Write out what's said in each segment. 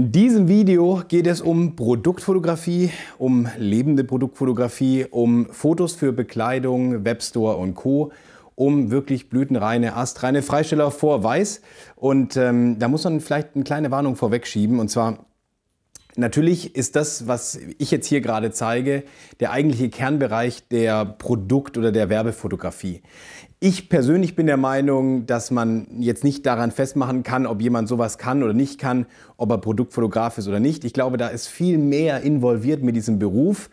In diesem Video geht es um Produktfotografie, um lebende Produktfotografie, um Fotos für Bekleidung, Webstore und Co., um wirklich blütenreine, astreine Freisteller vor Weiß. Und ähm, da muss man vielleicht eine kleine Warnung vorwegschieben. Und zwar, Natürlich ist das, was ich jetzt hier gerade zeige, der eigentliche Kernbereich der Produkt- oder der Werbefotografie. Ich persönlich bin der Meinung, dass man jetzt nicht daran festmachen kann, ob jemand sowas kann oder nicht kann, ob er Produktfotograf ist oder nicht. Ich glaube, da ist viel mehr involviert mit diesem Beruf.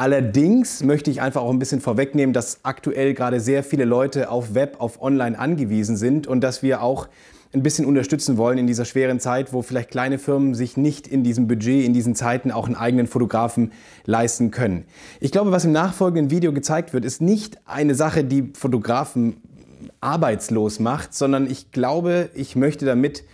Allerdings möchte ich einfach auch ein bisschen vorwegnehmen, dass aktuell gerade sehr viele Leute auf Web, auf Online angewiesen sind und dass wir auch ein bisschen unterstützen wollen in dieser schweren Zeit, wo vielleicht kleine Firmen sich nicht in diesem Budget, in diesen Zeiten auch einen eigenen Fotografen leisten können. Ich glaube, was im nachfolgenden Video gezeigt wird, ist nicht eine Sache, die Fotografen arbeitslos macht, sondern ich glaube, ich möchte damit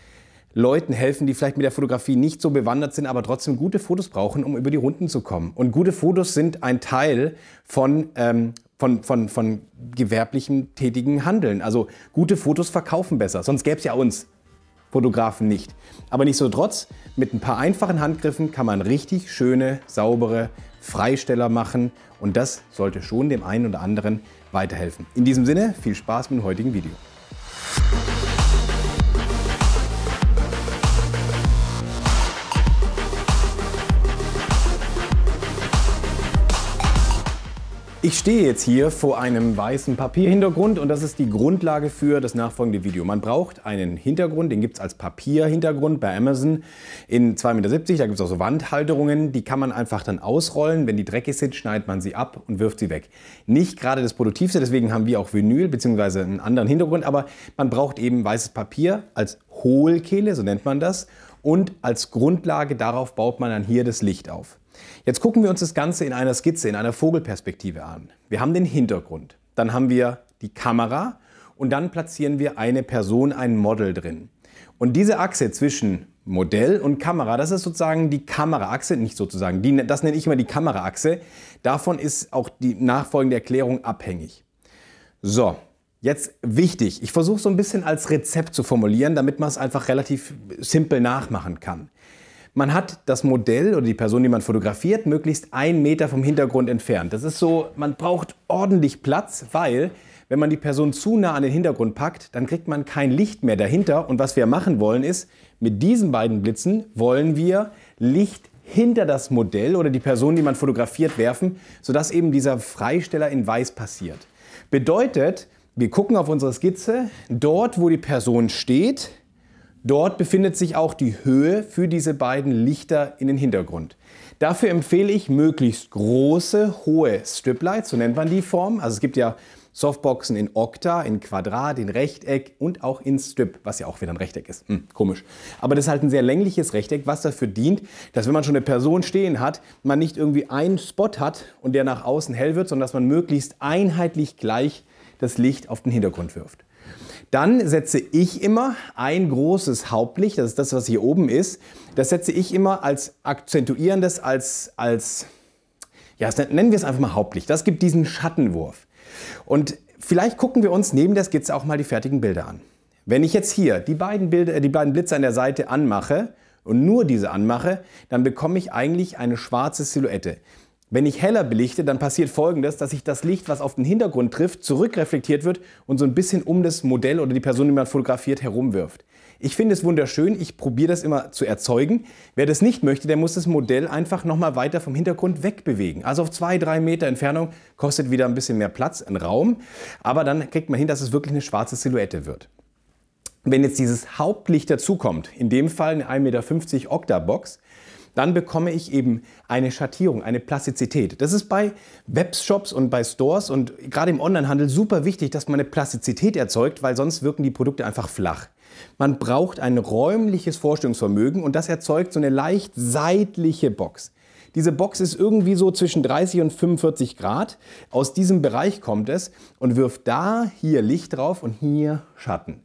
Leuten helfen, die vielleicht mit der Fotografie nicht so bewandert sind, aber trotzdem gute Fotos brauchen, um über die Runden zu kommen. Und gute Fotos sind ein Teil von, ähm, von, von, von gewerblichem tätigen Handeln. Also gute Fotos verkaufen besser, sonst gäbe es ja uns. Fotografen nicht. Aber nichtsdestotrotz, mit ein paar einfachen Handgriffen kann man richtig schöne, saubere Freisteller machen und das sollte schon dem einen oder anderen weiterhelfen. In diesem Sinne, viel Spaß mit dem heutigen Video. Ich stehe jetzt hier vor einem weißen Papierhintergrund und das ist die Grundlage für das nachfolgende Video. Man braucht einen Hintergrund, den gibt es als Papierhintergrund bei Amazon in 2,70 Meter. Da gibt es auch so Wandhalterungen, die kann man einfach dann ausrollen. Wenn die dreckig sind, schneidet man sie ab und wirft sie weg. Nicht gerade das Produktivste, deswegen haben wir auch Vinyl bzw. einen anderen Hintergrund, aber man braucht eben weißes Papier als Hohlkehle, so nennt man das und als Grundlage darauf baut man dann hier das Licht auf. Jetzt gucken wir uns das Ganze in einer Skizze, in einer Vogelperspektive an. Wir haben den Hintergrund, dann haben wir die Kamera und dann platzieren wir eine Person, ein Model drin. Und diese Achse zwischen Modell und Kamera, das ist sozusagen die Kameraachse, nicht sozusagen, die, das nenne ich immer die Kameraachse. Davon ist auch die nachfolgende Erklärung abhängig. So, Jetzt wichtig, ich versuche so ein bisschen als Rezept zu formulieren, damit man es einfach relativ simpel nachmachen kann. Man hat das Modell oder die Person, die man fotografiert, möglichst einen Meter vom Hintergrund entfernt. Das ist so, man braucht ordentlich Platz, weil wenn man die Person zu nah an den Hintergrund packt, dann kriegt man kein Licht mehr dahinter. Und was wir machen wollen ist, mit diesen beiden Blitzen wollen wir Licht hinter das Modell oder die Person, die man fotografiert, werfen, sodass eben dieser Freisteller in Weiß passiert. Bedeutet, wir gucken auf unsere Skizze. Dort, wo die Person steht, dort befindet sich auch die Höhe für diese beiden Lichter in den Hintergrund. Dafür empfehle ich möglichst große, hohe Striplights, so nennt man die Form. Also es gibt ja Softboxen in Okta, in Quadrat, in Rechteck und auch in Strip, was ja auch wieder ein Rechteck ist. Hm, komisch. Aber das ist halt ein sehr längliches Rechteck, was dafür dient, dass wenn man schon eine Person stehen hat, man nicht irgendwie einen Spot hat und der nach außen hell wird, sondern dass man möglichst einheitlich gleich das Licht auf den Hintergrund wirft. Dann setze ich immer ein großes Hauptlicht, das ist das, was hier oben ist, das setze ich immer als akzentuierendes, als, als ja, nennen wir es einfach mal Hauptlicht. Das gibt diesen Schattenwurf. Und vielleicht gucken wir uns neben der Skizze auch mal die fertigen Bilder an. Wenn ich jetzt hier die beiden, Bilder, äh, die beiden Blitze an der Seite anmache und nur diese anmache, dann bekomme ich eigentlich eine schwarze Silhouette. Wenn ich heller belichte, dann passiert folgendes, dass sich das Licht, was auf den Hintergrund trifft, zurückreflektiert wird und so ein bisschen um das Modell oder die Person, die man fotografiert, herumwirft. Ich finde es wunderschön, ich probiere das immer zu erzeugen. Wer das nicht möchte, der muss das Modell einfach nochmal weiter vom Hintergrund wegbewegen. Also auf zwei, drei Meter Entfernung kostet wieder ein bisschen mehr Platz, einen Raum, aber dann kriegt man hin, dass es wirklich eine schwarze Silhouette wird. Wenn jetzt dieses Hauptlicht dazukommt, in dem Fall eine 1,50 Meter Okta-Box, dann bekomme ich eben eine Schattierung, eine Plastizität. Das ist bei Webshops und bei Stores und gerade im Onlinehandel super wichtig, dass man eine Plastizität erzeugt, weil sonst wirken die Produkte einfach flach. Man braucht ein räumliches Vorstellungsvermögen und das erzeugt so eine leicht seitliche Box. Diese Box ist irgendwie so zwischen 30 und 45 Grad. Aus diesem Bereich kommt es und wirft da hier Licht drauf und hier Schatten.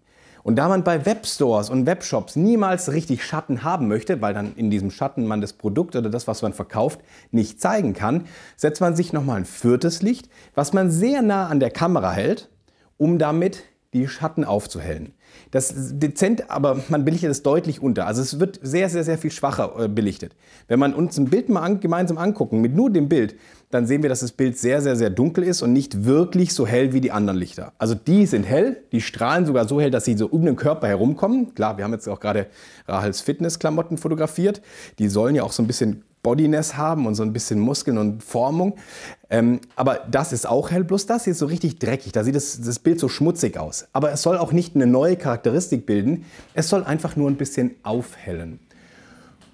Und da man bei Webstores und Webshops niemals richtig Schatten haben möchte, weil dann in diesem Schatten man das Produkt oder das, was man verkauft, nicht zeigen kann, setzt man sich nochmal ein viertes Licht, was man sehr nah an der Kamera hält, um damit die Schatten aufzuhellen. Das dezent, aber man belichtet es deutlich unter. Also es wird sehr, sehr, sehr viel schwacher äh, belichtet. Wenn man uns ein Bild mal an, gemeinsam angucken, mit nur dem Bild, dann sehen wir, dass das Bild sehr, sehr, sehr dunkel ist und nicht wirklich so hell wie die anderen Lichter. Also die sind hell, die strahlen sogar so hell, dass sie so um den Körper herumkommen. Klar, wir haben jetzt auch gerade Rahels Fitnessklamotten fotografiert. Die sollen ja auch so ein bisschen Bodiness haben und so ein bisschen Muskeln und Formung. Ähm, aber das ist auch hell, bloß das hier ist so richtig dreckig. Da sieht das, das Bild so schmutzig aus. Aber es soll auch nicht eine neue Charakteristik bilden. Es soll einfach nur ein bisschen aufhellen.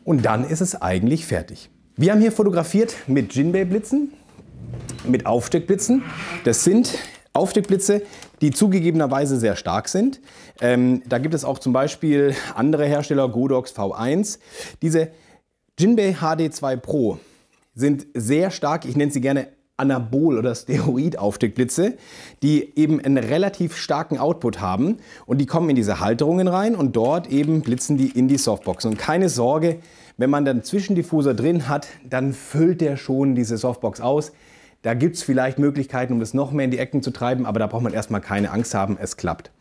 Und dann ist es eigentlich fertig. Wir haben hier fotografiert mit Jinbei-Blitzen, mit Aufsteckblitzen. Das sind Aufsteckblitze, die zugegebenerweise sehr stark sind. Ähm, da gibt es auch zum Beispiel andere Hersteller, Godox V1. Diese Jinbei HD2 Pro sind sehr stark, ich nenne sie gerne Anabol- oder Steroid-Aufstieglitze, die eben einen relativ starken Output haben und die kommen in diese Halterungen rein und dort eben blitzen die in die Softbox. Und keine Sorge, wenn man dann Zwischendiffuser drin hat, dann füllt der schon diese Softbox aus. Da gibt es vielleicht Möglichkeiten, um das noch mehr in die Ecken zu treiben, aber da braucht man erstmal keine Angst haben, es klappt.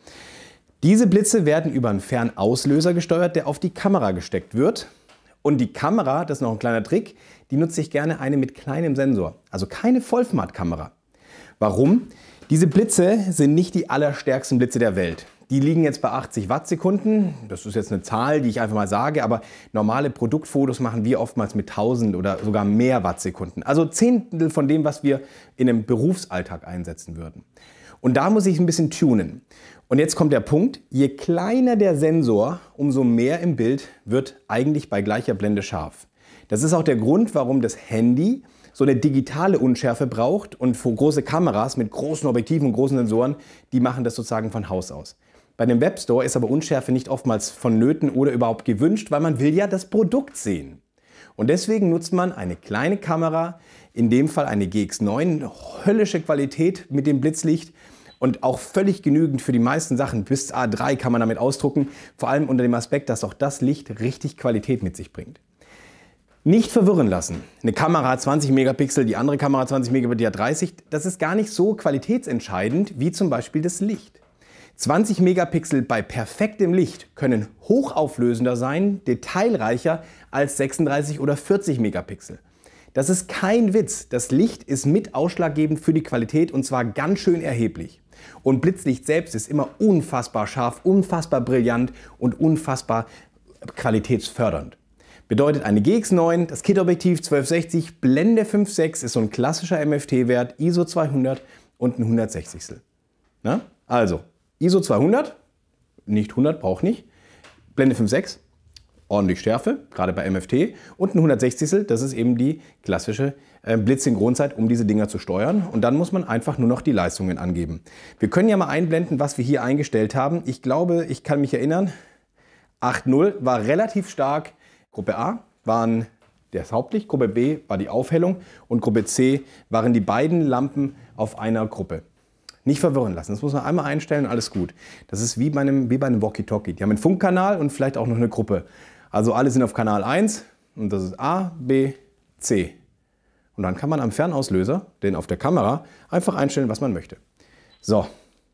Diese Blitze werden über einen Fernauslöser gesteuert, der auf die Kamera gesteckt wird. Und die Kamera, das ist noch ein kleiner Trick, die nutze ich gerne eine mit kleinem Sensor. Also keine Vollformatkamera. Warum? Diese Blitze sind nicht die allerstärksten Blitze der Welt. Die liegen jetzt bei 80 Wattsekunden. Das ist jetzt eine Zahl, die ich einfach mal sage, aber normale Produktfotos machen wir oftmals mit 1000 oder sogar mehr Wattsekunden. Also Zehntel von dem, was wir in einem Berufsalltag einsetzen würden. Und da muss ich ein bisschen tunen. Und jetzt kommt der Punkt, je kleiner der Sensor, umso mehr im Bild wird eigentlich bei gleicher Blende scharf. Das ist auch der Grund, warum das Handy so eine digitale Unschärfe braucht und große Kameras mit großen Objektiven und großen Sensoren, die machen das sozusagen von Haus aus. Bei dem Webstore ist aber Unschärfe nicht oftmals vonnöten oder überhaupt gewünscht, weil man will ja das Produkt sehen. Und deswegen nutzt man eine kleine Kamera, in dem Fall eine GX9, höllische Qualität mit dem Blitzlicht, und auch völlig genügend für die meisten Sachen. Bis A3 kann man damit ausdrucken, vor allem unter dem Aspekt, dass auch das Licht richtig Qualität mit sich bringt. Nicht verwirren lassen. Eine Kamera hat 20 Megapixel, die andere Kamera 20 Megapixel, die hat 30. Das ist gar nicht so qualitätsentscheidend wie zum Beispiel das Licht. 20 Megapixel bei perfektem Licht können hochauflösender sein, detailreicher als 36 oder 40 Megapixel. Das ist kein Witz. Das Licht ist mit ausschlaggebend für die Qualität und zwar ganz schön erheblich. Und Blitzlicht selbst ist immer unfassbar scharf, unfassbar brillant und unfassbar qualitätsfördernd. Bedeutet eine GX 9, das Kit-Objektiv 1260, Blende 5.6 ist so ein klassischer MFT-Wert, ISO 200 und ein 160. Na? Ne? Also, ISO 200, nicht 100, braucht nicht, Blende 5.6, ordentlich Schärfe, gerade bei MFT, und ein 160. Das ist eben die klassische ähm, Blitz in Grundzeit, um diese Dinger zu steuern. Und dann muss man einfach nur noch die Leistungen angeben. Wir können ja mal einblenden, was wir hier eingestellt haben. Ich glaube, ich kann mich erinnern, 8.0 war relativ stark. Gruppe A waren das Hauptlicht, Gruppe B war die Aufhellung und Gruppe C waren die beiden Lampen auf einer Gruppe. Nicht verwirren lassen. Das muss man einmal einstellen und alles gut. Das ist wie bei einem, wie bei einem Walkie-Talkie. Die haben einen Funkkanal und vielleicht auch noch eine Gruppe. Also alle sind auf Kanal 1 und das ist A, B, C. Und dann kann man am Fernauslöser, den auf der Kamera, einfach einstellen, was man möchte. So,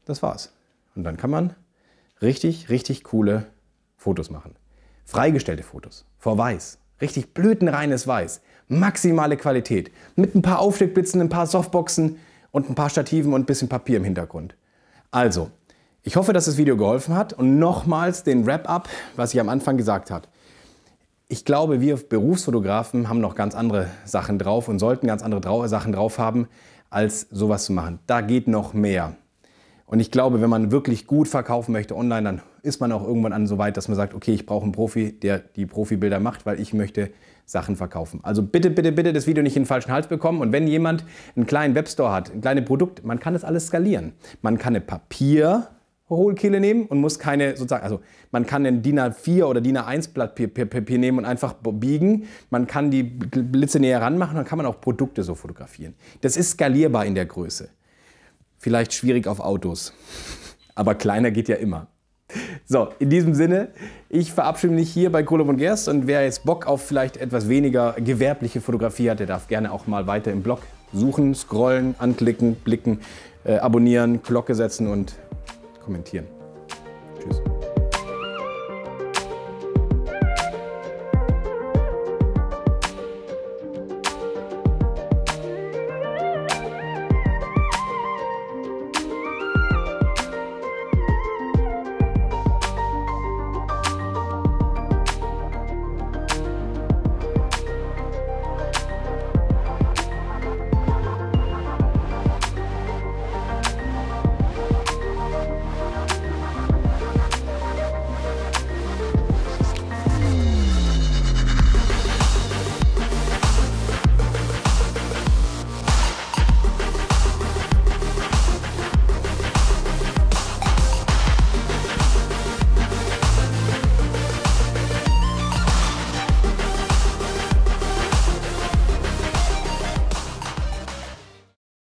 das war's. Und dann kann man richtig, richtig coole Fotos machen. Freigestellte Fotos, vor Weiß, richtig blütenreines Weiß, maximale Qualität, mit ein paar Aufsteckblitzen, ein paar Softboxen und ein paar Stativen und ein bisschen Papier im Hintergrund. Also, ich hoffe, dass das Video geholfen hat und nochmals den Wrap-up, was ich am Anfang gesagt habe. Ich glaube, wir Berufsfotografen haben noch ganz andere Sachen drauf und sollten ganz andere Sachen drauf haben, als sowas zu machen. Da geht noch mehr. Und ich glaube, wenn man wirklich gut verkaufen möchte online, dann ist man auch irgendwann an so weit, dass man sagt, okay, ich brauche einen Profi, der die Profibilder macht, weil ich möchte Sachen verkaufen. Also bitte, bitte, bitte das Video nicht in den falschen Hals bekommen. Und wenn jemand einen kleinen Webstore hat, ein kleines Produkt, man kann das alles skalieren. Man kann eine Papier- Hohlkehle nehmen und muss keine sozusagen, also man kann ein DIN A4 oder DIN A1 Blatt Papier nehmen und einfach biegen. Man kann die Blitze näher ranmachen, dann kann man auch Produkte so fotografieren. Das ist skalierbar in der Größe. Vielleicht schwierig auf Autos, aber kleiner geht ja immer. So, in diesem Sinne, ich verabschiede mich hier bei Kohlob und Gerst und wer jetzt Bock auf vielleicht etwas weniger gewerbliche Fotografie hat, der darf gerne auch mal weiter im Blog suchen, scrollen, anklicken, blicken, äh, abonnieren, Glocke setzen und kommentieren. Tschüss.